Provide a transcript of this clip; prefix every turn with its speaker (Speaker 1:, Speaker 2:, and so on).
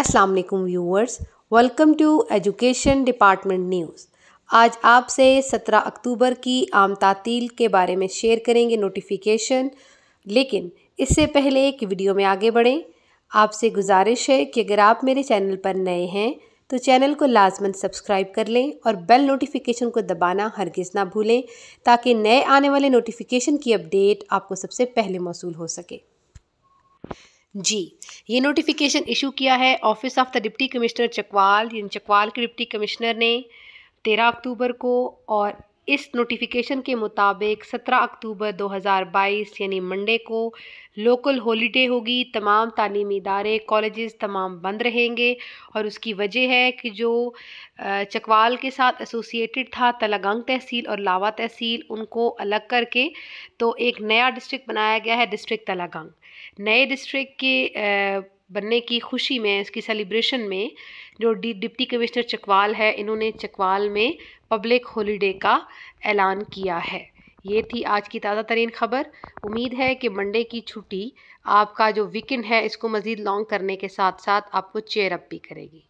Speaker 1: अस्सलाम वालेकुम viewers welcome to education department news आज आपसे 17 अक्टूबर की आम तातील के बारे में शेयर करेंगे नोटिफिकेशन लेकिन इससे पहले एक वीडियो में आगे बढ़ें आपसे गुजारिश है कि अगर आप मेरे चैनल पर नए हैं तो चैनल को लाजमन सब्सक्राइब कर लें और बेल नोटिफिकेशन को दबाना हरगिज़ ना भूलें ताकि नए आने वाले नोटिफिकेशन की अपडेट आपको सबसे पहले मौसू हो सके जी ये नोटिफिकेशन इशू किया है office of the deputy commissioner Chakwal यानी चकवाल के डिप्टी कमिश्नर ने तेरह अक्टूबर को और इस नोटिफिकेशन के मुताबिक 17 अक्टूबर 2022 यानी मंडे को लोकल हॉलीडे होगी तमाम तालीमी इदारे कॉलेजेस तमाम बंद रहेंगे और उसकी वजह है कि जो चकवाल के साथ एसोसिएटेड था तलागंग तहसील और लावा तहसील उनको अलग करके तो एक नया डिस्ट्रिक्ट बनाया गया है डिस्ट्रिक्ट तलागंग नए डिस्ट्रिक्ट के बनने की खुशी में इसकी सेलिब्रेशन में जो डी डिप्टी कमिश्नर चकवाल है इन्होंने चकवाल में पब्लिक हॉलीडे का ऐलान किया है ये थी आज की ताज़ा तरीन खबर उम्मीद है कि मंडे की छुट्टी आपका जो वीकेंड है इसको मज़ीद लॉन्ग करने के साथ साथ आपको चेयर अप भी करेगी